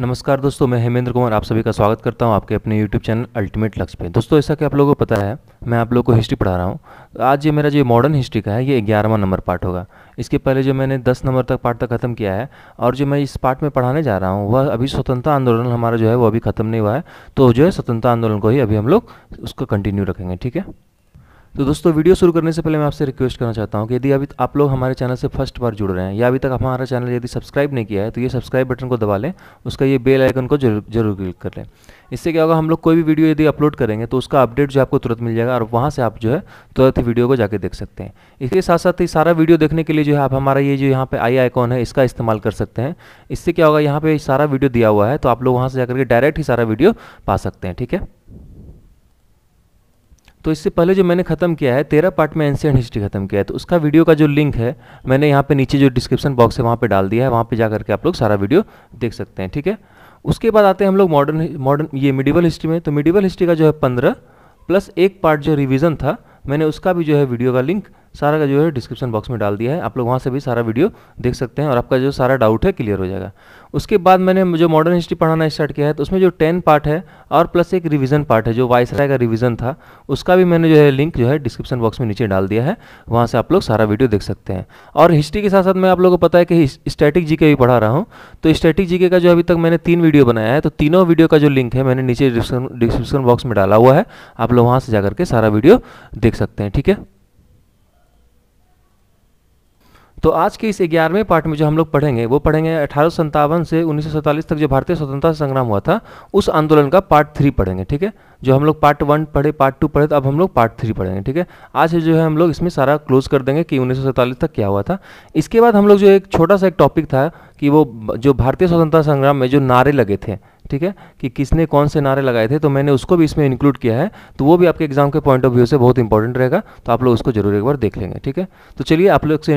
नमस्कार दोस्तों मैं हेमेंद्र कुमार आप सभी का स्वागत करता हूं आपके अपने यूट्यूब चैनल अल्टीमेट लक्ष्य पे दोस्तों ऐसा कि आप लोगों को पता है मैं आप लोगों को हिस्ट्री पढ़ा रहा हूं आज ये मेरा जो मॉडर्न हिस्ट्री का है ये ग्यारहवा नंबर पार्ट होगा इसके पहले जो मैंने दस नंबर तक पार्ट तक खत्म किया है और जो मैं इस पार्ट में पढ़ाने जा रहा हूँ वह अभी स्वतंत्रता आंदोलन हमारा जो है वो अभी खत्म नहीं हुआ है तो जो है स्वतंत्रता आंदोलन को ही अभी हम लोग उसको कंटिन्यू रखेंगे ठीक है तो दोस्तों वीडियो शुरू करने से पहले मैं आपसे रिक्वेस्ट करना चाहता हूँ कि यदि अभी आप लोग हमारे चैनल से फर्स्ट बार जुड़ रहे हैं या अभी तक हमारा चैनल यदि सब्सक्राइब नहीं किया है तो ये सब्सक्राइब बटन को दबा लें उसका ये बेल आइकन को जरूर जरूर क्लिक कर लें इससे क्या होगा हम लोग कोई भी वीडियो यदि अपलोड करेंगे तो उसका अपडेट जो आपको तुरंत मिल जाएगा और वहाँ से आप जो है तुरंत ही वीडियो को जाकर देख सकते हैं इसके साथ साथ ही सारा वीडियो देखने के लिए जो है आप हमारा ये जो यहाँ पे आई आइकॉन है इसका इस्तेमाल कर सकते हैं इससे क्या होगा यहाँ पे सारा वीडियो दिया हुआ है तो आप लोग वहाँ से जाकर के डायरेक्ट ही सारा वीडियो पा सकते हैं ठीक है तो इससे पहले जो मैंने ख़त्म किया है तेरह पार्ट में एंशियंट हिस्ट्री ख़त्म किया है तो उसका वीडियो का जो लिंक है मैंने यहाँ पे नीचे जो डिस्क्रिप्शन बॉक्स है वहाँ पे डाल दिया है वहाँ पे जा करके आप लोग सारा वीडियो देख सकते हैं ठीक है उसके बाद आते हैं हम लोग मॉडर्न मॉडर्न ये मिडिवल हिस्ट्री में तो मिडिवल हिस्ट्री का जो है पंद्रह प्लस एक पार्ट जो रिविज़न था मैंने उसका भी जो है वीडियो का लिंक सारा का जो है डिस्क्रिप्शन बॉक्स में डाल दिया है आप लोग वहाँ से भी सारा वीडियो देख सकते हैं और आपका जो सारा डाउट है क्लियर हो जाएगा उसके बाद मैंने जो मॉडर्न हिस्ट्री पढ़ाना स्टार्ट किया है तो उसमें जो टेन पार्ट है और प्लस एक रिविज़न पार्ट है जो वाइसराय का रिविज़न था उसका भी मैंने जो है लिंक जो है डिस्क्रिप्शन बॉक्स में नीचे डाल दिया है वहाँ से आप लोग सारा वीडियो देख सकते हैं और हिस्ट्री के साथ साथ मैं आप लोगों को पता है कि स्टैटिक जी भी पढ़ा रहा हूँ तो स्टैटिक जी का जो अभी तक मैंने तीन वीडियो बनाया है तो तीनों वीडियो का जो लिंक है मैंने नीचे डिस्क्रिप्शन बॉक्स में डाला हुआ है आप लोग वहाँ से जा करके सारा वीडियो देख सकते हैं ठीक है तो आज के इस ग्यारहवें पार्ट में जो हम लोग पढ़ेंगे वो पढ़ेंगे अठारह से उन्नीस तक जो भारतीय स्वतंत्रता संग्राम हुआ था उस आंदोलन का पार्ट थ्री पढ़ेंगे ठीक है जो हम लोग पार्ट वन पढ़े पार्ट टू पढ़े तो अब हम लोग पार्ट थ्री पढ़ेंगे ठीक है आज जो है हम लोग इसमें सारा क्लोज कर देंगे कि उन्नीस तक क्या हुआ था इसके बाद हम लोग जो एक छोटा सा एक टॉपिक था कि वो जो भारतीय स्वतंत्रता संग्राम में जो नारे लगे थे ठीक है कि किसने कौन से नारे लगाए थे तो मैंने उसको भी इसमें इंक्लूड किया है तो वो भी आपके एग्जाम के पॉइंट ऑफ व्यू से बहुत इंपॉर्टेंट रहेगा तो आप लोग उसको जरूर एक बार देख लेंगे ठीक है तो चलिए आप लोग से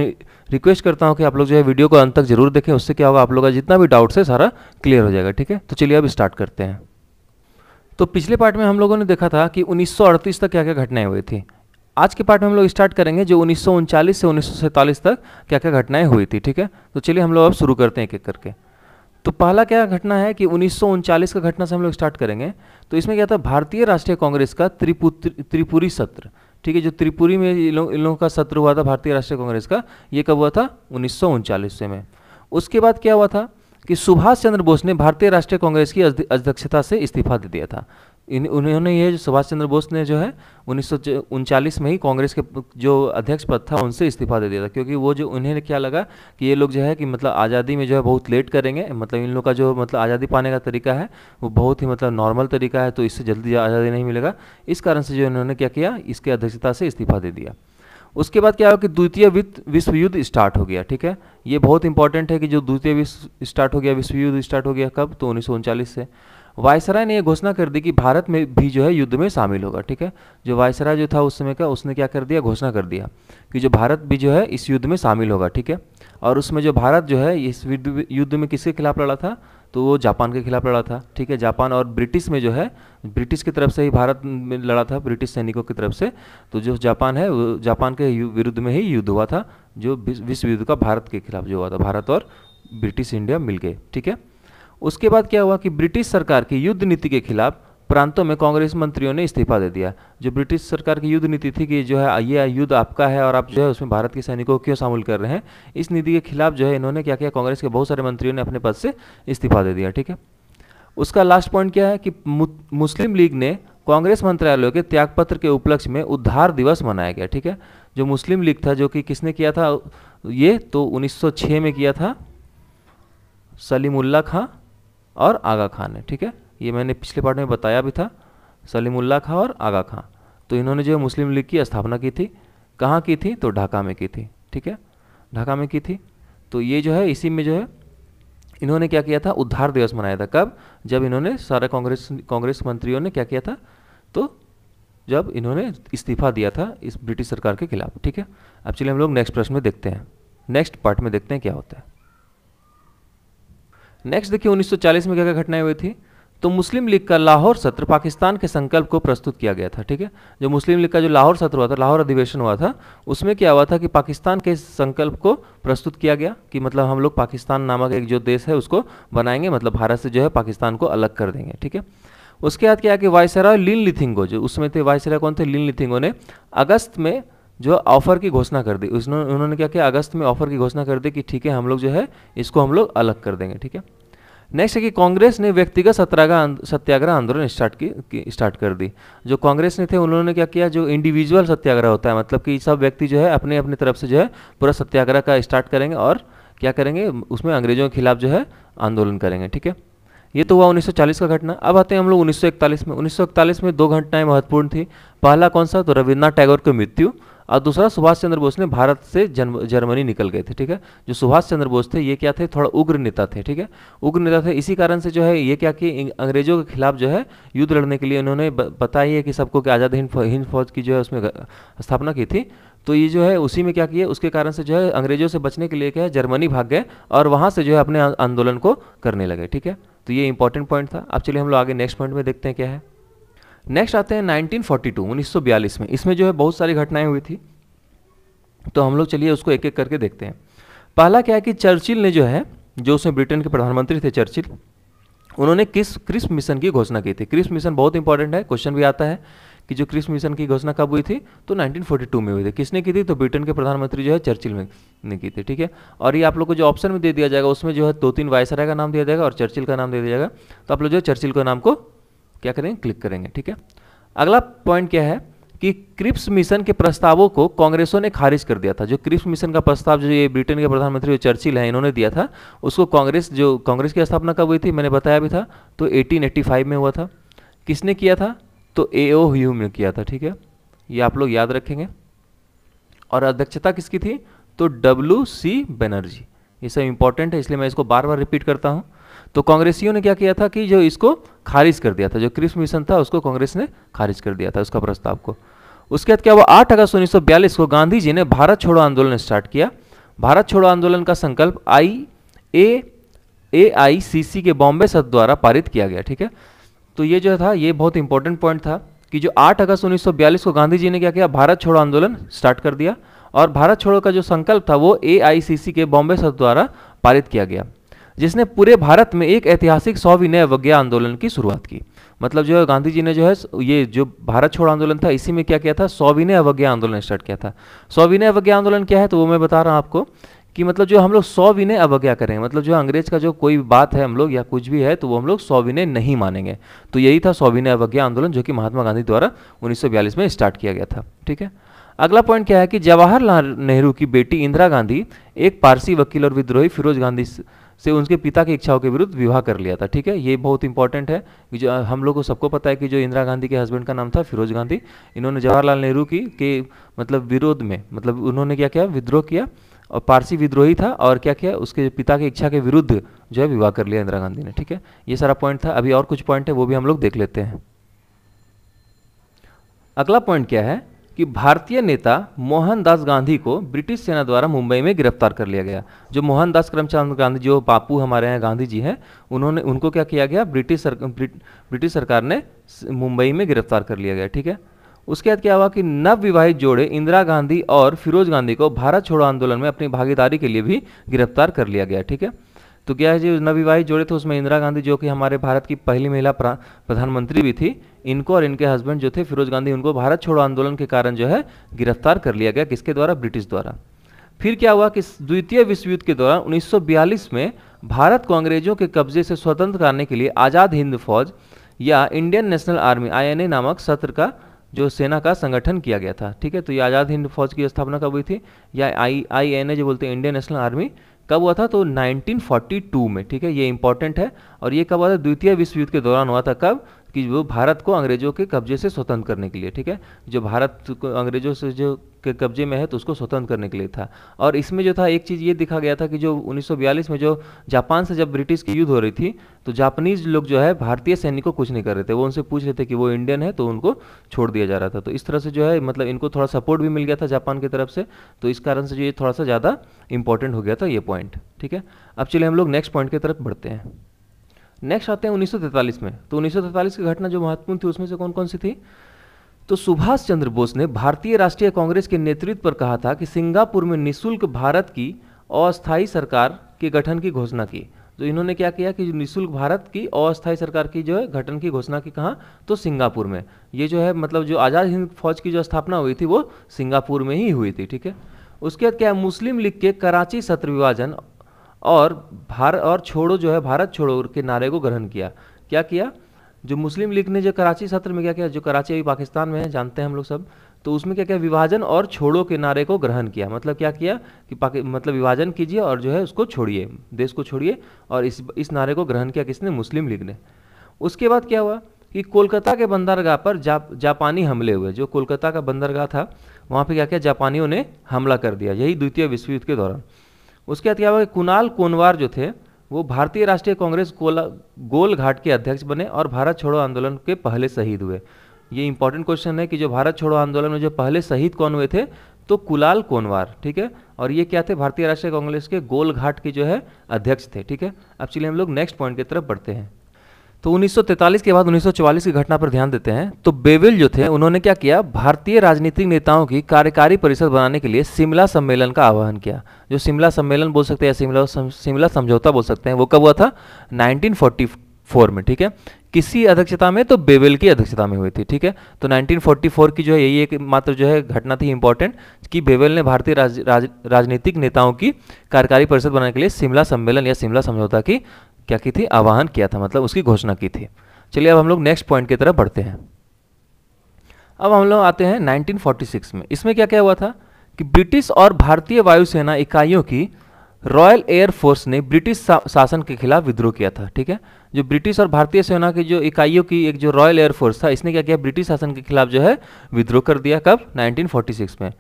रिक्वेस्ट करता हूँ कि आप लोग जो है वीडियो को अंत तक जरूर देखें उससे क्या होगा आप लोग का जितना भी डाउट्स है सारा क्लियर हो जाएगा ठीक है तो चलिए अब स्टार्ट करते हैं तो पिछले पार्ट में हम लोगों ने देखा था कि उन्नीस तक क्या क्या घटनाएं हुई थी आज के पार्ट में हम लोग स्टार्ट करेंगे जो उन्नीस से उन्नीस तक क्या क्या घटनाएं हुई थी ठीक है तो चलिए हम लोग अब शुरू करते हैं एक एक करके तो पहला क्या घटना है कि उन्नीस का घटना से हम लोग स्टार्ट करेंगे तो इसमें क्या था भारतीय राष्ट्रीय कांग्रेस का त्रिपुरी सत्र ठीक है जो त्रिपुरी में इन लोगों लो का सत्र हुआ था भारतीय राष्ट्रीय कांग्रेस का ये कब हुआ था उन्नीस में उसके बाद क्या हुआ था कि सुभाष चंद्र बोस ने भारतीय राष्ट्रीय कांग्रेस की अध्यक्षता से इस्तीफा दे दिया था इन उन्होंने ये सुभाष चंद्र बोस ने जो है उन्नीस में ही कांग्रेस के जो अध्यक्ष पद था उनसे इस्तीफा दे दिया था क्योंकि वो जो उन्हें क्या लगा कि ये लोग जो है कि मतलब आज़ादी में जो है बहुत लेट करेंगे मतलब इन लोग का जो मतलब आज़ादी पाने का तरीका है वो बहुत ही मतलब नॉर्मल तरीका है तो इससे जल्दी आज़ादी नहीं मिलेगा इस कारण से जो इन्होंने क्या किया इसके अध्यक्षता से इस्तीफा दे दिया उसके बाद क्या हुआ कि द्वितीय विश्व युद्ध स्टार्ट हो गया ठीक है ये बहुत इंपॉर्टेंट है कि जो द्वितीय विश्व स्टार्ट हो गया विश्व युद्ध स्टार्ट हो गया कब तो उन्नीस से वायसराय ने यह घोषणा कर दी कि भारत में भी जो है युद्ध में शामिल होगा ठीक है जो वायसराय जो था उस समय का उसने क्या कर दिया घोषणा कर दिया कि जो भारत भी जो है इस युद्ध में शामिल होगा ठीक है और उसमें जो भारत जो है इस युद्ध में किसके खिलाफ लड़ा था तो वो जापान के खिलाफ लड़ा था ठीक है जापान और ब्रिटिश में जो है ब्रिटिश की तरफ से ही भारत में लड़ा था ब्रिटिश सैनिकों की तरफ से तो जो जापान है वो जापान के विरुद्ध में ही युद्ध हुआ था जो विश्व युद्ध का भारत के खिलाफ जो हुआ था भारत और ब्रिटिश इंडिया मिल गए ठीक है उसके बाद क्या हुआ कि ब्रिटिश सरकार की युद्ध नीति के खिलाफ प्रांतों में कांग्रेस मंत्रियों ने इस्तीफा दे दिया जो ब्रिटिश सरकार की युद्ध नीति थी कि जो है ये युद्ध आपका है और आप जो है उसमें भारत के सैनिकों को क्यों शामिल कर रहे हैं इस नीति के खिलाफ जो है इन्होंने क्या किया कांग्रेस के बहुत सारे मंत्रियों ने अपने पद से इस्तीफा दे दिया ठीक है उसका लास्ट पॉइंट क्या है कि मुस्लिम लीग ने कांग्रेस मंत्रालय के त्यागपत्र के उपलक्ष्य में उद्धार दिवस मनाया गया ठीक है जो मुस्लिम लीग था जो कि किसने किया था ये तो 1906 में किया था सलीमुल्ला खां और आगा खान है ठीक है ये मैंने पिछले पार्ट में बताया भी था सलीमुल्ला खां और आगा खां तो इन्होंने जो मुस्लिम लीग की स्थापना की थी कहाँ की थी तो ढाका में की थी ठीक है ढाका में की थी तो ये जो है इसी में जो है इन्होंने क्या किया था उद्धार दिवस मनाया था कब जब इन्होंने सारे कांग्रेस कांग्रेस मंत्रियों ने क्या किया था तो जब इन्होंने इस्तीफा दिया था इस ब्रिटिश सरकार के खिलाफ ठीक है अब चलिए हम लोग नेक्स्ट प्रश्न में देखते हैं नेक्स्ट पार्ट में देखते हैं क्या होता है नेक्स्ट देखिए 1940 में क्या क्या घटनाएं हुई थी तो मुस्लिम लीग का लाहौर सत्र पाकिस्तान के संकल्प को प्रस्तुत किया गया था ठीक है जो मुस्लिम लीग का जो लाहौर सत्र हुआ था लाहौर अधिवेशन हुआ था उसमें क्या हुआ था कि पाकिस्तान के संकल्प को प्रस्तुत किया गया कि मतलब हम लोग पाकिस्तान नामक एक जो देश है उसको बनाएंगे मतलब भारत से जो है पाकिस्तान को अलग कर देंगे ठीक है उसके बाद क्या कि वायसराय लिन लिथिंगो जो उसमें थे वायसराय कौन थे लिन लिथिंगो ने अगस्त में जो ऑफ़र की घोषणा कर दी उसने उन्होंने क्या किया अगस्त में ऑफ़र की घोषणा कर दी कि ठीक है हम लोग जो है इसको हम लोग अलग कर देंगे ठीक है नेक्स्ट है कि कांग्रेस ने व्यक्तिगत सत्याग्रह सत्याग्रह आंदोलन स्टार्ट की, की स्टार्ट कर दी जो कांग्रेस ने थे उन्होंने क्या किया जो इंडिविजुअल सत्याग्रह होता है मतलब कि सब व्यक्ति जो है अपने अपने तरफ से जो है पूरा सत्याग्रह का स्टार्ट करेंगे और क्या करेंगे उसमें अंग्रेजों के खिलाफ जो है आंदोलन करेंगे ठीक है ये तो हुआ 1940 का घटना अब आते हैं हम लोग 1941 में 1941 में दो घटनाएं महत्वपूर्ण थी पहला कौन सा तो रविन्द्रनाथ टैगोर की मृत्यु और दूसरा सुभाष चंद्र बोस ने भारत से जन्म जर्मनी निकल गए थे ठीक है जो सुभाष चंद्र बोस थे ये क्या थे थोड़ा उग्र नेता थे ठीक है उग्र नेता थे इसी कारण से जो है ये क्या कि अंग्रेजों के खिलाफ जो है युद्ध लड़ने के लिए उन्होंने पता ही है कि सबको कि आज़ाद हिंद हिंद फौज की जो है उसमें स्थापना की थी तो ये जो है उसी में क्या किया उसके कारण से जो है अंग्रेजों से बचने के लिए क्या है जर्मनी भाग गए और वहाँ से जो है अपने आंदोलन को करने लगे ठीक है तो ये इंपॉर्टेंट पॉइंट था अब चलिए हम लोग आगे नेक्स्ट पॉइंट में देखते हैं क्या है नेक्स्ट आते हैं 1942 1942 में इसमें जो है बहुत सारी घटनाएं हुई थी तो हम लोग चलिए उसको एक एक करके देखते हैं पहला क्या है कि चर्चिल ने जो है जो उसमें ब्रिटेन के प्रधानमंत्री थे चर्चिल उन्होंने किस क्रिस मिशन की घोषणा की थी क्रिस मिशन बहुत इंपॉर्टेंट है क्वेश्चन भी आता है कि जो क्रिस मिशन की घोषणा कब हुई थी तो 1942 में हुई थी किसने की थी तो ब्रिटेन के प्रधानमंत्री जो है चर्चिल में ने की थी ठीक है और ये आप लोग को जो ऑप्शन में दे दिया जाएगा उसमें जो है दो तीन वायसराय का नाम दिया जाएगा और चर्चिल का नाम दे दिया जाएगा तो आप लोग जो है चर्चिल का नाम को क्या करेंगे क्लिक करेंगे ठीक है अगला पॉइंट क्या है कि क्रिप्स मिशन के प्रस्तावों को कांग्रेसों ने खारिज कर दिया था जो क्रिप्स मिशन का प्रस्ताव जो ये ब्रिटेन के प्रधानमंत्री जो चर्चिल हैं इन्होंने दिया था उसको कांग्रेस जो कांग्रेस की स्थापना कब हुई थी मैंने बताया भी था तो 1885 में हुआ था किसने किया था तो ए ओ ह्यूम ने किया था ठीक है ये आप लोग याद रखेंगे और अध्यक्षता किसकी थी तो डब्ल्यू सी बनर्जी ये सब इंपॉर्टेंट है इसलिए मैं इसको बार बार रिपीट करता हूँ तो कांग्रेसियों ने क्या किया था कि जो इसको खारिज कर दिया था जो क्रिप्स मिशन था उसको कांग्रेस ने खारिज कर दिया था उसका प्रस्ताव को उसके बाद क्या हुआ आठ अगस्त उन्नीस को गांधी जी ने भारत छोड़ो आंदोलन स्टार्ट किया भारत छोड़ो आंदोलन का संकल्प आई ए ए आई सी सी के बॉम्बे सद द्वारा पारित किया गया ठीक है तो ये जो था ये बहुत इंपॉर्टेंट पॉइंट था कि जो 8 अगस्त 1942 को गांधी जी ने क्या किया भारत छोड़ो आंदोलन स्टार्ट कर दिया और भारत छोड़ो का जो संकल्प था वो ए आई सी सी के बॉम्बे सद द्वारा पारित किया गया जिसने पूरे भारत में एक ऐतिहासिक सौविनय अवज्ञा आंदोलन की शुरुआत की मतलब जो है गांधी जी ने जो है ये जो भारत छोड़ आंदोलन था इसी में क्या किया था सौविनय अवज्ञा आंदोलन स्टार्ट किया था सौविनय अवज्ञा आंदोलन क्या है तो वो मैं बता रहा हूँ आपको कि मतलब जो हम लोग सौ अवज्ञा करें मतलब जो अंग्रेज का जो कोई बात है हम लोग या कुछ भी है तो वो हम लोग सौ नहीं मानेंगे तो यही था सौ अवज्ञा आंदोलन जो कि महात्मा गांधी द्वारा उन्नीस में स्टार्ट किया गया था ठीक है अगला पॉइंट क्या है कि जवाहरलाल नेहरू की बेटी इंदिरा गांधी एक पारसी वकील और विद्रोही फिरोज गांधी से उनके पिता की इच्छाओं के विरुद्ध विवाह कर लिया था ठीक है ये बहुत इंपॉर्टेंट है कि जो हम लोग को सबको पता है कि जो इंदिरा गांधी के हस्बैंड का नाम था फिरोज गांधी इन्होंने जवाहरलाल नेहरू की के मतलब विरोध में मतलब उन्होंने क्या किया विद्रोह किया और पारसी विद्रोही था और क्या किया उसके पिता की इच्छा के विरुद्ध जो है विवाह कर लिया इंदिरा गांधी ने ठीक है ये सारा पॉइंट था अभी और कुछ पॉइंट है वो भी हम लोग देख लेते हैं अगला पॉइंट क्या है कि भारतीय नेता मोहनदास गांधी को ब्रिटिश सेना द्वारा मुंबई में गिरफ्तार कर लिया गया जो मोहनदास करमचंद गांधी जो बापू हमारे हैं गांधी जी हैं उन्होंने उनको क्या किया गया ब्रिटिश सर, ब्रिटिश सरकार ने मुंबई में गिरफ्तार कर लिया गया ठीक है उसके बाद क्या हुआ कि नवविवाहित जोड़े इंदिरा गांधी और फिरोज गांधी को भारत छोड़ो आंदोलन में अपनी भागीदारी के लिए भी गिरफ्तार कर लिया गया ठीक है तो क्या जी नवविवाहित जोड़े थे उसमें इंदिरा गांधी जो कि हमारे भारत की पहली महिला प्रधानमंत्री भी थी इनको और इनके हस्बैंड जो थे फिरोज गांधी उनको भारत छोड़ो आंदोलन के कारण जो है गिरफ्तार कर लिया गया किसके द्वारा ब्रिटिश द्वारा फिर क्या हुआ कि द्वितीय विश्व युद्ध के दौरान 1942 में भारत को अंग्रेजों के कब्जे से स्वतंत्र करने के लिए आज़ाद हिंद फौज या इंडियन नेशनल आर्मी आई नामक सत्र का जो सेना का संगठन किया गया था ठीक है तो ये आज़ाद हिंद फौज की स्थापना कब हुई थी या आई आई एन ए जो बोलते हैं इंडियन नेशनल आर्मी कब हुआ था तो 1942 में ठीक है ये इंपॉर्टेंट है और ये कब हुआ था द्वितीय विश्व युद्ध के दौरान हुआ था कब कि वो भारत को अंग्रेज़ों के कब्जे से स्वतंत्र करने के लिए ठीक है जो भारत को अंग्रेज़ों से जो के कब्जे में है तो उसको स्वतंत्र करने के लिए था और इसमें जो था एक चीज़ ये दिखा गया था कि जो 1942 में जो जापान से जब ब्रिटिश की युद्ध हो रही थी तो जापानीज लोग जो है भारतीय सैनिक को कुछ नहीं कर रहे थे वो उनसे पूछ रहे थे कि वो इंडियन है तो उनको छोड़ दिया जा रहा था तो इस तरह से जो है मतलब इनको थोड़ा सपोर्ट भी मिल गया था जापान की तरफ से तो इस कारण से जो ये थोड़ा सा ज़्यादा इंपॉर्टेंट हो गया था ये पॉइंट ठीक है अब चलिए हम लोग नेक्स्ट पॉइंट की तरफ बढ़ते हैं नेक्स्ट आते हैं उन्नीस में तो उन्नीस की घटना जो महत्वपूर्ण थी उसमें से कौन कौन सी थी तो सुभाष चंद्र बोस ने भारतीय राष्ट्रीय कांग्रेस के नेतृत्व पर कहा था कि सिंगापुर में निशुल्क भारत की अस्थायी सरकार के गठन की घोषणा की तो इन्होंने क्या किया कि निशुल्क भारत की अस्थायी सरकार की जो है गठन की घोषणा की कहा तो सिंगापुर में ये जो है मतलब जो आज़ाद हिंद फौज की जो स्थापना हुई थी वो सिंगापुर में ही हुई थी ठीक है उसके बाद क्या मुस्लिम लीग के कराची सत्र विभाजन और भारत और छोड़ो जो है भारत छोड़ो के नारे को ग्रहण किया क्या किया जो मुस्लिम लीग ने जो कराची सत्र में क्या किया जो कराची अभी पाकिस्तान में है जानते हैं हम लोग सब तो उसमें क्या क्या विभाजन और छोड़ो के नारे को ग्रहण किया मतलब क्या किया कि मतलब विभाजन कीजिए और जो है उसको छोड़िए देश को छोड़िए और इस इस नारे को ग्रहण किया किसने मुस्लिम लीग ने उसके बाद क्या हुआ कि कोलकाता के बंदरगाह पर जा, जापानी हमले हुए जो कोलकाता का बंदरगाह था वहाँ पर क्या क्या जापानियों ने हमला कर दिया यही द्वितीय विश्व युद्ध के दौरान उसके बाद क्या हुआ कि कुणाल कोनवार जो थे वो भारतीय राष्ट्रीय कांग्रेस गोल घाट के अध्यक्ष बने और भारत छोड़ो आंदोलन के पहले शहीद हुए ये इंपॉर्टेंट क्वेश्चन है कि जो भारत छोड़ो आंदोलन में जो पहले शहीद कौन हुए थे तो कुलाल कोनवार ठीक है और ये क्या थे भारतीय राष्ट्रीय कांग्रेस के गोल घाट के जो है अध्यक्ष थे ठीक है अब चलिए हम लोग नेक्स्ट पॉइंट की तरफ बढ़ते हैं तो 1943 के बाद 1944 की घटना पर ध्यान देते हैं तो बेविल जो थे उन्होंने क्या किया भारतीय राजनीतिक नेताओं की कार्यकारी परिषद बनाने के लिए शिमला सम्मेलन का आह्वान किया जो शिमला सम्मेलन बोल सकते हैं शिमला शिमला समझौता बोल सकते हैं वो कब हुआ था 1944 में ठीक है किसी अध्यक्षता में तो बेवेल की अध्यक्षता में हुई थी ठीक है तो 1944 की जो है यही एक मात्र जो है घटना थी इंपॉर्टेंट कि बेवेल ने भारतीय राज, राज, राजनीतिक नेताओं की कार्यकारी परिषद बनाने के लिए शिमला सम्मेलन या शिमला समझौता की क्या की थी आवाहन किया था मतलब उसकी घोषणा की थी चलिए अब हम लोग नेक्स्ट पॉइंट की तरफ बढ़ते हैं अब हम लोग आते हैं 1946 में इसमें क्या क्या हुआ था कि ब्रिटिश और भारतीय वायुसेना इकाइयों की रॉयल एयर फोर्स ने ब्रिटिश सा, शासन के खिलाफ विद्रोह किया था ठीक है जो ब्रिटिश और भारतीय सेना की जो इकाइयों की एक जो रॉयल एयर फोर्स था इसने क्या किया ब्रिटिश शासन के खिलाफ जो है विद्रोह कर दिया कब 1946 में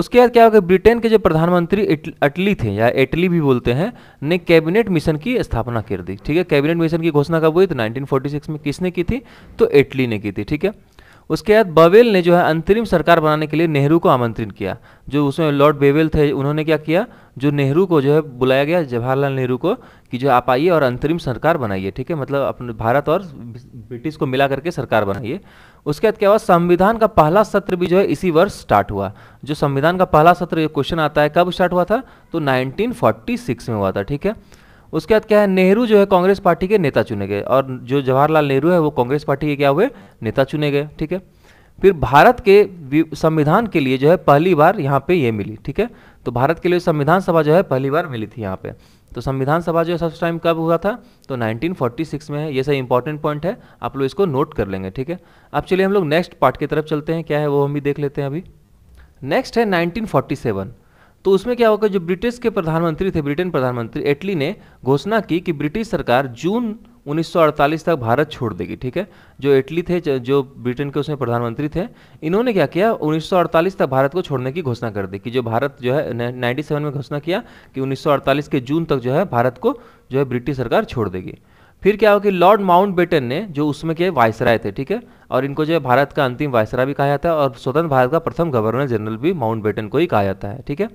उसके बाद क्या होगा ब्रिटेन के जो प्रधानमंत्री अटली थे या एटली भी बोलते हैं ने कैबिनेट मिशन की स्थापना कर दी ठीक है कैबिनेट मिशन की घोषणा कब हुई तो 1946 में किसने की थी तो एटली ने की थी ठीक है उसके बाद बवेल ने जो है अंतरिम सरकार बनाने के लिए नेहरू को आमंत्रित किया जो उसमें लॉर्ड बेवेल थे उन्होंने क्या किया जो नेहरू को जो है बुलाया गया जवाहरलाल नेहरू को कि जो आप आइए और अंतरिम सरकार बनाइए ठीक है मतलब अपने भारत और ब्रिटिश को मिला करके सरकार बनाइए उसके बाद क्या हुआ संविधान का पहला सत्र भी जो है इसी वर्ष स्टार्ट हुआ जो संविधान का पहला सत्र क्वेश्चन आता है कब स्टार्ट हुआ था तो 1946 में हुआ था ठीक है उसके बाद क्या है नेहरू जो है कांग्रेस पार्टी के नेता चुने गए और जो जवाहरलाल नेहरू है वो कांग्रेस पार्टी के क्या हुए नेता चुने गए ठीक है फिर भारत के संविधान के लिए जो है पहली बार यहाँ पे ये मिली ठीक है तो भारत के लिए संविधान सभा जो है पहली बार मिली थी यहाँ पे तो संविधान सभा जो है फर्स्ट टाइम कब हुआ था तो 1946 में है ये सही इंपॉर्टेंट पॉइंट है आप लोग इसको नोट कर लेंगे ठीक है अब चलिए हम लोग नेक्स्ट पार्ट की तरफ चलते हैं क्या है वो हम भी देख लेते हैं अभी नेक्स्ट है 1947 तो उसमें क्या होगा जो ब्रिटिश के प्रधानमंत्री थे ब्रिटेन प्रधानमंत्री एटली ने घोषणा की कि ब्रिटिश सरकार जून 1948 तक भारत छोड़ देगी ठीक है जो इटली थे जो ब्रिटेन के उसमें प्रधानमंत्री थे इन्होंने क्या किया 1948 तक भारत को छोड़ने की घोषणा कर दी कि जो भारत जो है 97 में घोषणा किया कि 1948 के जून तक जो है भारत को जो है ब्रिटिश सरकार छोड़ देगी फिर क्या हुआ कि लॉर्ड माउंट बेटन ने जो उसमें के वायसराय थे ठीक है और इनको जो है भारत का अंतिम वायसराय भी कहा जाता है और स्वतंत्र भारत का प्रथम गवर्नर जनरल भी माउंट बेटन को ही कहा जाता है ठीक है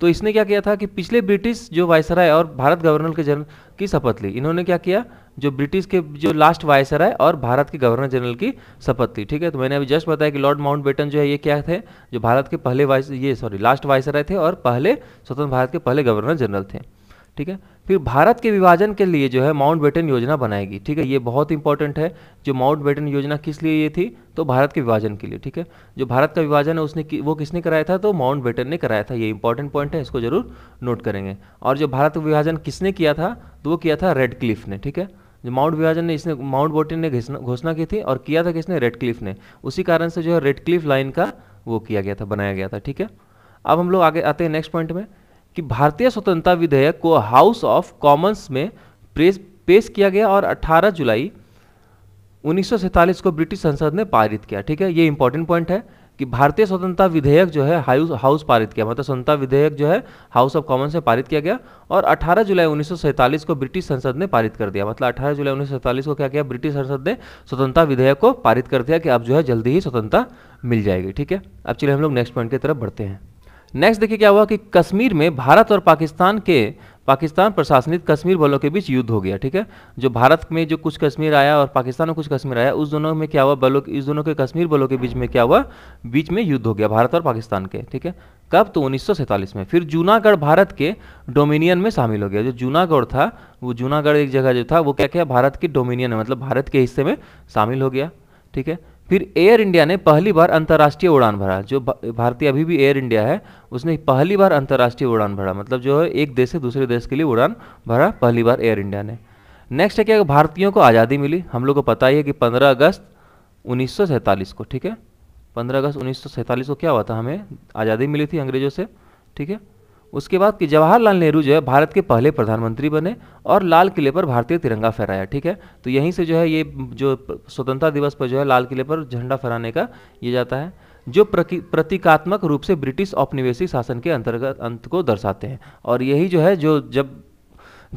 तो इसने क्या किया था कि पिछले ब्रिटिश जो वायसराय और भारत गवर्नर के जनरल की शपथ ली इन्होंने क्या किया जो ब्रिटिश के जो लास्ट वायसराय और भारत के गवर्नर जनरल की शपथ ली ठीक है तो मैंने अभी जस्ट बताया कि लॉर्ड माउंट बेटन जो है ये क्या थे जो भारत के पहले वाइस ये सॉरी लास्ट वायसराय थे और पहले स्वतंत्र भारत के पहले गवर्नर जनरल थे ठीक है फिर भारत के विभाजन के लिए जो है माउंट बेटन योजना बनाएगी ठीक है ये बहुत इंपॉर्टेंट है जो माउंट बेटन योजना किस लिए ये थी तो भारत के विभाजन के लिए ठीक है जो भारत का विभाजन है उसने कि, वो किसने कराया था तो माउंट बेटन ने कराया था ये इंपॉर्टेंट पॉइंट है इसको जरूर नोट करेंगे और जो भारत का विभाजन किसने किया था तो वो किया था रेड क्लिफ ने ठीक है जो माउंट विभाजन ने इसने माउंट बोटन ने घोषणा की थी और किया था किसने रेड क्लिफ ने उसी कारण से जो है रेड क्लिफ लाइन का वो किया गया था बनाया गया था ठीक है अब हम लोग आगे आते हैं नेक्स्ट पॉइंट में कि भारतीय स्वतंत्रता विधेयक को हाउस ऑफ कॉमन्स में प्रेस पेश किया गया और 18 जुलाई उन्नीस को ब्रिटिश संसद ने पारित किया ठीक है ये इंपॉर्टेंट पॉइंट है कि भारतीय स्वतंत्रता विधेयक जो है हाउस हाउस पारित किया मतलब स्वतंत्रता विधेयक जो है हाउस ऑफ कॉमन्स में पारित किया गया और 18 जुलाई उन्नीस को ब्रिटिश संसद ने पारित कर दिया मतलब 18 जुलाई उन्नीस को क्या किया ब्रिटिश संसद ने स्वतंत्रता विधेयक को पारित कर दिया कि अब जो है जल्दी ही स्वतंत्रता मिल जाएगी ठीक है अब चलिए हम लोग नेक्स्ट पॉइंट की तरफ बढ़ते हैं नेक्स्ट देखिए क्या हुआ कि कश्मीर में भारत और पाकिस्तान के पाकिस्तान प्रशासनित कश्मीर बलों के बीच युद्ध हो गया ठीक है जो भारत में जो कुछ कश्मीर आया और पाकिस्तान में कुछ कश्मीर आया उस दोनों में क्या हुआ बलों इस दोनों के कश्मीर बलों के बीच में क्या हुआ बीच में युद्ध हो गया भारत और पाकिस्तान के ठीक है कब तो उन्नीस में फिर जूनागढ़ भारत के डोमिनियन में शामिल हो गया जो जूनागढ़ था वो जूनागढ़ एक जगह जो था वो क्या क्या भारत के डोमिनियन है मतलब भारत के हिस्से में शामिल हो गया ठीक है फिर एयर इंडिया ने पहली बार अंतर्राष्ट्रीय उड़ान भरा जो भारतीय अभी भी एयर इंडिया है उसने पहली बार अंतर्राष्ट्रीय उड़ान भरा मतलब जो है एक देश से दूसरे देश के लिए उड़ान भरा पहली बार एयर इंडिया ने नेक्स्ट है क्या भारतीयों को आज़ादी मिली हम लोग को पता ही है कि 15 अगस्त उन्नीस को ठीक है 15 अगस्त उन्नीस को क्या हुआ था हमें आज़ादी मिली थी अंग्रेज़ों से ठीक है उसके बाद कि जवाहरलाल नेहरू जो है भारत के पहले प्रधानमंत्री बने और लाल किले पर भारतीय तिरंगा फहराया ठीक है तो यहीं से जो है ये जो स्वतंत्रता दिवस पर जो है लाल किले पर झंडा फहराने का ये जाता है जो प्रतीकात्मक रूप से ब्रिटिश औपनिवेशिक शासन के अंतर्गत अंत को दर्शाते हैं और यही जो है जो जब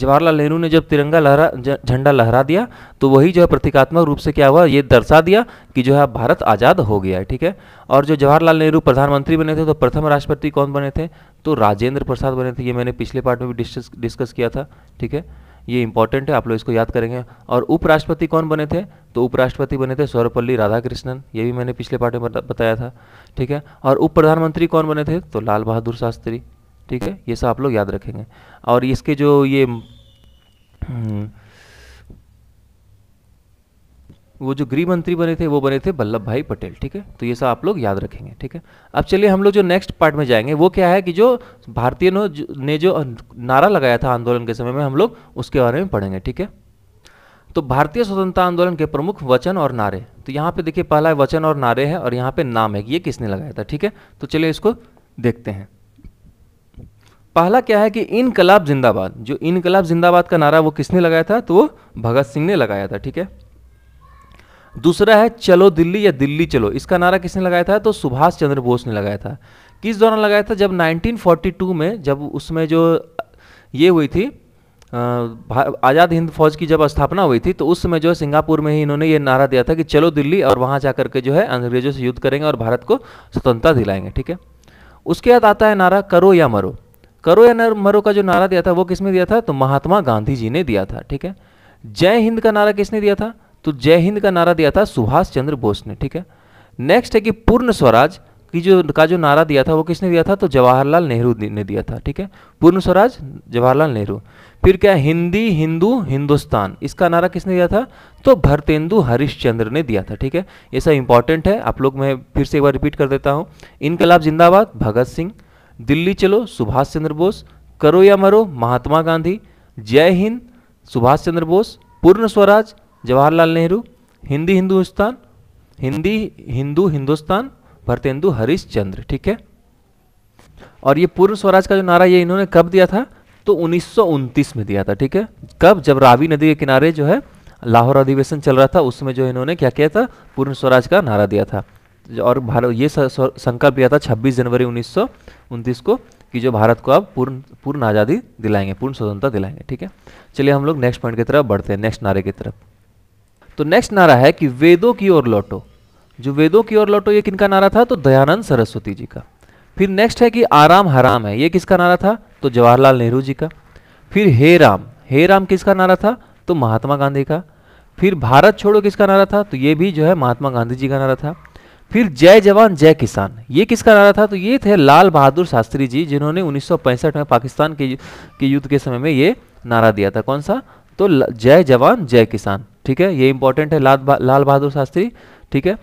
जवाहरलाल नेहरू ने जब तिरंगा लहरा झंडा लहरा दिया तो वही जो है प्रतीकात्मक रूप से क्या हुआ ये दर्शा दिया कि जो है भारत आज़ाद हो गया है ठीक है और जो जवाहरलाल नेहरू प्रधानमंत्री बने थे तो प्रथम राष्ट्रपति कौन बने थे तो राजेंद्र प्रसाद बने थे ये मैंने पिछले पार्ट में भी डिस्कस डिस्कस किया था ठीक है ये इंपॉर्टेंट है आप लोग इसको याद करेंगे और उपराष्ट्रपति कौन बने थे तो उपराष्ट्रपति बने थे सौरपल्ली राधाकृष्णन ये भी मैंने पिछले पार्ट में बताया था ठीक है और उप प्रधानमंत्री कौन बने थे तो लाल बहादुर शास्त्री ठीक है ये सब आप लोग याद रखेंगे और इसके जो ये हम्म, वो जो गृह मंत्री बने थे वो बने थे वल्लभ भाई पटेल ठीक है तो ये सब आप लोग याद रखेंगे ठीक है अब चलिए हम लोग जो नेक्स्ट पार्ट में जाएंगे वो क्या है कि जो भारतीय ने जो नारा लगाया था आंदोलन के समय में हम लोग उसके बारे में पढ़ेंगे ठीक है तो भारतीय स्वतंत्रता आंदोलन के प्रमुख वचन और नारे तो यहाँ पे देखिए पहला वचन और नारे है और यहाँ पे नाम है कि ये किसने लगाया था ठीक है तो चलिए इसको देखते हैं पहला क्या है कि इनकलाब जिंदाबाद जो इनकलाब जिंदाबाद का नारा वो किसने लगाया था तो वो भगत सिंह ने लगाया था ठीक है दूसरा है चलो दिल्ली या दिल्ली चलो इसका नारा किसने लगाया था तो सुभाष चंद्र बोस ने लगाया था किस दौरान लगाया था जब 1942 में जब उसमें जो ये हुई थी आज़ाद हिंद फौज की जब स्थापना हुई थी तो उस समय जो है सिंगापुर में ही इन्होंने ये नारा दिया था कि चलो दिल्ली और वहाँ जा करके जो है अंग्रेजों से युद्ध करेंगे और भारत को स्वतंत्रता दिलाएंगे ठीक है उसके बाद आता है नारा करो या मरो करो या नर मरो का जो नारा दिया था वो किसने दिया था तो महात्मा गांधी जी ने दिया था ठीक है जय हिंद का नारा किसने दिया था तो जय हिंद का नारा दिया था सुभाष चंद्र बोस ने ठीक है नेक्स्ट है कि पूर्ण स्वराज की जो का जो नारा दिया था वो किसने दिया था तो जवाहरलाल नेहरू ने दिया था ठीक है पूर्ण स्वराज जवाहरलाल नेहरू फिर क्या हिंदी हिंदू हिंदुस्तान इसका नारा किसने दिया था तो भरतेंदु हरिश्चंद्र ने दिया था ठीक है ये सब इंपॉर्टेंट है आप लोग मैं फिर से एक बार रिपीट कर देता हूँ इनकलाब जिंदाबाद भगत सिंह दिल्ली चलो सुभाष चंद्र बोस करो या मरो महात्मा गांधी जय हिंद सुभाष चंद्र बोस पूर्ण स्वराज जवाहरलाल नेहरू हिंदी हिंदुस्तान हिंदी हिंदू हिंदुस्तान भरतेंदु हरीश चंद्र ठीक है और ये पूर्ण स्वराज का जो नारा ये इन्होंने कब दिया था तो उन्नीस में दिया था ठीक है कब जब रावी नदी के किनारे जो है लाहौर अधिवेशन चल रहा था उसमें जो इन्होंने क्या किया था पूर्ण स्वराज का नारा दिया था और भारत ये संकल्प लिया था 26 जनवरी उन्नीस को कि जो भारत को अब पूर्ण पूर्ण आज़ादी दिलाएंगे पूर्ण स्वतंत्रता दिलाएंगे ठीक है चलिए हम लोग नेक्स्ट पॉइंट की तरफ बढ़ते हैं नेक्स्ट नारे की तरफ तो नेक्स्ट नारा है कि वेदों की ओर लौटो जो वेदों की ओर लौटो ये किनका नारा था तो दयानंद सरस्वती जी का फिर नेक्स्ट है कि आराम हराम है ये किसका नारा था तो जवाहरलाल नेहरू जी का फिर हे राम हे राम किसका नारा था तो महात्मा गांधी का फिर भारत छोड़ो किसका नारा था तो ये भी जो है महात्मा गांधी जी का नारा था फिर जय जवान जय किसान ये किसका नारा था तो ये थे लाल बहादुर शास्त्री जी जिन्होंने 1965 में पाकिस्तान के के युद्ध के समय में ये नारा दिया था कौन सा तो जय जवान जय किसान ठीक है ये इंपॉर्टेंट है लाल लाल बहादुर शास्त्री ठीक है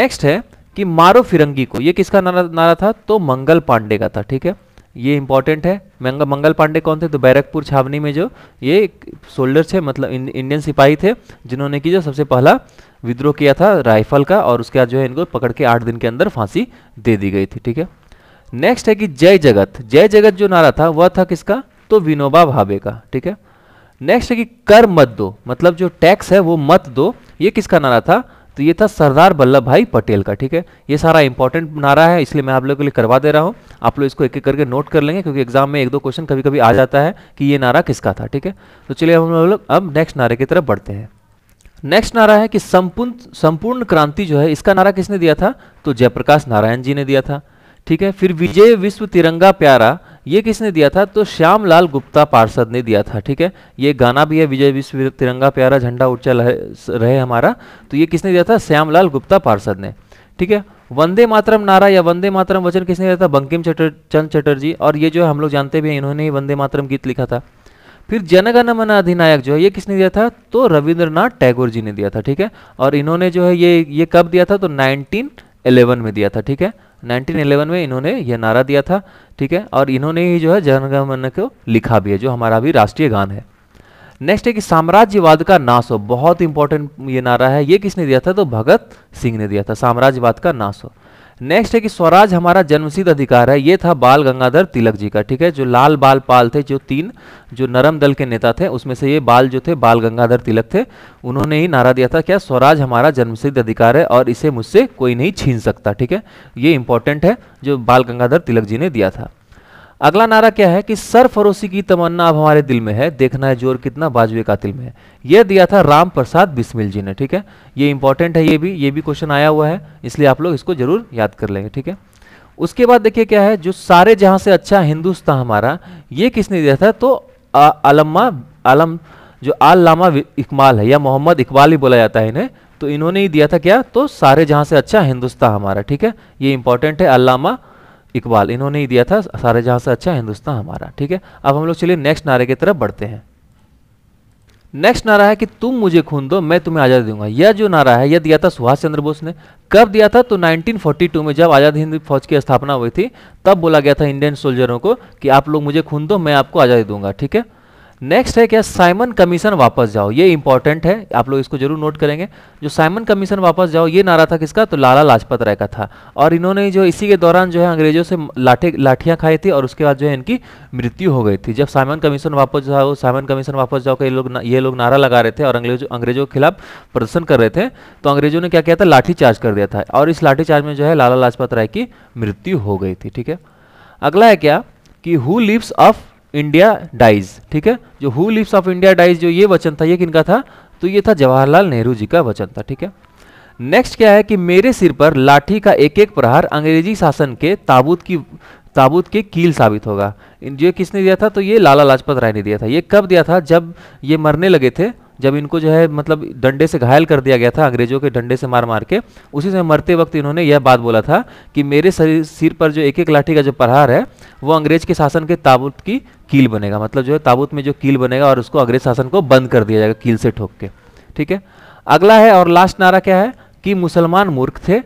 नेक्स्ट है कि मारो फिरंगी को ये किसका नारा नारा था तो मंगल पांडे का था ठीक है ये इंपॉर्टेंट है मंगल पांडे कौन थे तो बैरकपुर छावनी में जो ये सोल्डर थे मतलब इं, इंडियन सिपाही थे जिन्होंने की जो सबसे पहला विद्रोह किया था राइफल का और उसके बाद जो है इनको पकड़ के आठ दिन के अंदर फांसी दे दी गई थी ठीक है नेक्स्ट है कि जय जगत जय जगत जो नारा था वह था किसका तो विनोबा भावे का ठीक है नेक्स्ट है कि कर मत दो मतलब जो टैक्स है वो मत दो ये किसका नारा था तो ये था सरदार वल्लभ भाई पटेल का ठीक है ये सारा इंपॉर्टेंट नारा है इसलिए मैं आप लोगों के लिए करवा दे रहा हूँ आप लोग इसको एक एक करके नोट कर लेंगे क्योंकि एग्जाम में एक दो क्वेश्चन कभी कभी आ जाता है कि ये नारा किसका था ठीक है तो चलिए हम लोग अब नेक्स्ट नारे की तरफ बढ़ते हैं नेक्स्ट नारा है कि संपूर्ण संपूर्ण क्रांति जो है इसका नारा किसने दिया था तो जयप्रकाश नारायण जी ने दिया था ठीक है फिर विजय विश्व तिरंगा प्यारा ये किसने दिया था तो श्याम लाल गुप्ता पार्षद ने दिया था ठीक है ये गाना भी है विजय विश्व तिरंगा प्यारा झंडा उच्चा रहे हमारा तो ये किसने दिया था श्याम लाल गुप्ता पार्षद ने ठीक है वंदे मातरम नारा या वंदे मातरम वचन किसने दिया था बंकिम चटर चंद चटर्जी और ये जो है हम लोग जानते भी हैं इन्होंने ही वंदे मातरम गीत लिखा था फिर जनगण मन अधिनायक जो है ये किसने दिया था तो रविंद्रनाथ टैगोर जी ने दिया था ठीक है और इन्होंने जो है ये ये कब दिया था तो 1911 में दिया था ठीक है 1911 में इन्होंने ये नारा दिया था ठीक है और इन्होंने ही जो है जनगणमन को लिखा भी है जो हमारा भी राष्ट्रीय गान है नेक्स्ट है कि साम्राज्यवाद का नाश हो बहुत इंपॉर्टेंट ये नारा है ये किसने दिया था तो भगत सिंह ने दिया था साम्राज्यवाद का नाश हो नेक्स्ट है कि स्वराज हमारा जन्मसिद्ध अधिकार है ये था बाल गंगाधर तिलक जी का ठीक है जो लाल बाल पाल थे जो तीन जो नरम दल के नेता थे उसमें से ये बाल जो थे बाल गंगाधर तिलक थे उन्होंने ही नारा दिया था क्या स्वराज हमारा जन्मसिद्ध अधिकार है और इसे मुझसे कोई नहीं छीन सकता ठीक है ये इंपॉर्टेंट है जो बाल गंगाधर तिलक जी ने दिया था अगला नारा क्या है कि सर फरोसी की तमन्ना अब हमारे दिल में है देखना है जोर कितना बाजुए कातिल में है यह दिया था राम प्रसाद बिस्मिल जी ने ठीक है ये इंपॉर्टेंट है ये भी ये भी क्वेश्चन आया हुआ है इसलिए आप लोग इसको जरूर याद कर लेंगे ठीक है उसके बाद देखिए क्या है जो सारे जहां से अच्छा हिंदुस्तान हमारा ये किसने दिया था तो आलम्मा आलम जो आल लामा इकमाल है या मोहम्मद इकबाल ही बोला जाता है इन्हें तो इन्होंने ही दिया था क्या तो सारे जहां से अच्छा हिंदुस्तान हमारा ठीक है ये इंपॉर्टेंट है अल्लामा इकबाल इन्होंने ही दिया था सारे जहां से अच्छा हिंदुस्तान हमारा ठीक है अब हम लोग चलिए नेक्स्ट नारे की तरफ बढ़ते हैं नेक्स्ट नारा है कि तुम मुझे खून दो मैं तुम्हें आज़ादी दूंगा यह जो नारा है यह दिया था सुभाष चंद्र बोस ने कब दिया था तो 1942 में जब आज़ाद हिंद फौज की स्थापना हुई थी तब बोला गया था इंडियन सोल्जरों को कि आप लोग मुझे खून दो मैं आपको आज़ादी दूंगा ठीक है नेक्स्ट है क्या साइमन कमीशन वापस जाओ ये इंपॉर्टेंट है आप लोग इसको जरूर नोट करेंगे जो साइमन कमीशन वापस जाओ ये नारा था किसका तो लाला लाजपत राय का था और इन्होंने जो इसी के दौरान जो है अंग्रेजों से लाठे लाठियां खाई थी और उसके बाद जो है इनकी मृत्यु हो गई थी जब साइमन कमीशन वापस जाओ साइमन कमीशन वापस जाओ के लोग ये लोग नारा लगा रहे थे और अंग्रेज अंग्रेजों के खिलाफ प्रदर्शन कर रहे थे तो अंग्रेजों ने क्या किया था लाठी चार्ज कर दिया था और इस लाठी चार्ज में जो है लाला लाजपत राय की मृत्यु हो गई थी ठीक है अगला है क्या कि who lives of India dies ठीक है जो who lips of India dies जो ये वचन था ये किनका था तो ये था जवाहरलाल नेहरू जी का वचन था ठीक है नेक्स्ट क्या है कि मेरे सिर पर लाठी का एक एक प्रहार अंग्रेजी शासन के ताबूत की ताबूत के कील साबित होगा ये किसने दिया था तो ये लाला लाजपत राय ने दिया था ये कब दिया था जब ये मरने लगे थे जब इनको जो है मतलब डंडे से घायल कर दिया गया था अंग्रेजों के डंडे से मार मार के उसी समय मरते वक्त इन्होंने यह बात बोला था कि मेरे शरीर सिर पर जो एक एक लाठी का जो प्रहार है वो अंग्रेज के शासन के ताबूत की कील बनेगा मतलब जो है ताबूत में जो कील बनेगा और उसको अंग्रेज शासन को बंद कर दिया जाएगा कील से ठोक के ठीक है अगला है और लास्ट नारा क्या है कि मुसलमान मूर्ख थे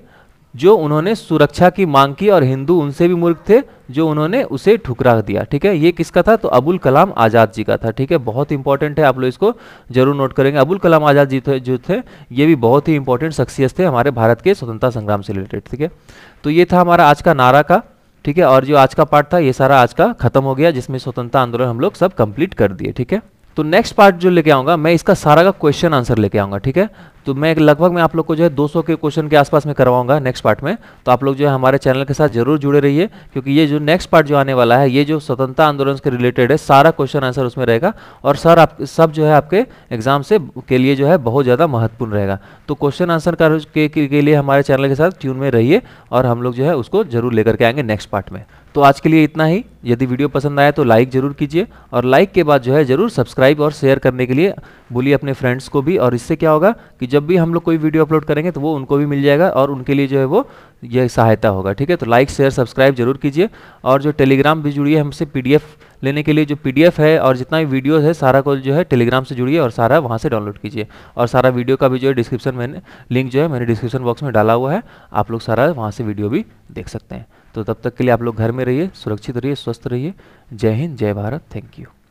जो उन्होंने सुरक्षा की मांग की और हिंदू उनसे भी मूर्ख थे जो उन्होंने उसे ठुकरा दिया ठीक है ये किसका था तो अबुल कलाम आज़ाद जी का था ठीक है बहुत इंपॉर्टेंट है आप लोग इसको जरूर नोट करेंगे अबुल कलाम आज़ाद जी थे जो थे ये भी बहुत ही इंपॉर्टेंट शख्सियत थे हमारे भारत के स्वतंत्रता संग्राम से रिलेटेड ठीक है तो ये था हमारा आज का नारा का ठीक है और जो आज का पार्ट था ये सारा आज का खत्म हो गया जिसमें स्वतंत्रता आंदोलन हम लोग सब कंप्लीट कर दिए ठीक है तो नेक्स्ट पार्ट जो लेके आऊंगा मैं इसका सारा का क्वेश्चन आंसर लेके आऊंगा ठीक है तो मैं लगभग मैं आप लोग को जो है 200 के क्वेश्चन के आसपास में करवाऊंगा नेक्स्ट पार्ट में तो आप लोग जो है हमारे चैनल के साथ जरूर जुड़े रहिए क्योंकि ये जो नेक्स्ट पार्ट जो आने वाला है ये जो स्वतंत्रता आंदोलन के रिलेटेड है सारा क्वेश्चन आंसर उसमें रहेगा और सर आप सब जो है आपके एग्जाम से के लिए जो है बहुत ज़्यादा महत्वपूर्ण रहेगा तो क्वेश्चन आंसर के, के, के लिए हमारे चैनल के साथ ट्यून में रहिए और हम लोग जो है उसको जरूर लेकर के आएंगे नेक्स्ट पार्ट में तो आज के लिए इतना ही यदि वीडियो पसंद आया तो लाइक जरूर कीजिए और लाइक के बाद जो है जरूर सब्सक्राइब और शेयर करने के लिए बोलिए अपने फ्रेंड्स को भी और इससे क्या होगा कि जब भी हम लोग कोई वीडियो अपलोड करेंगे तो वो उनको भी मिल जाएगा और उनके लिए जो है वो ये सहायता होगा ठीक है तो लाइक शेयर सब्सक्राइब जरूर कीजिए और जो टेलीग्राम भी जुड़िए हमसे पीडीएफ लेने के लिए जो पीडीएफ है और जितना भी वीडियोज़ है सारा को जो है टेलीग्राम से जुड़िए और सारा वहाँ से डाउनलोड कीजिए और सारा वीडियो का भी जो है डिस्क्रिप्शन मैंने लिंक जो है मैंने डिस्क्रिप्शन बॉक्स में डाला हुआ है आप लोग सारा वहाँ से वीडियो भी देख सकते हैं तो तब तक के लिए आप लोग घर में रहिए सुरक्षित रहिए स्वस्थ रहिए जय हिंद जय भारत थैंक यू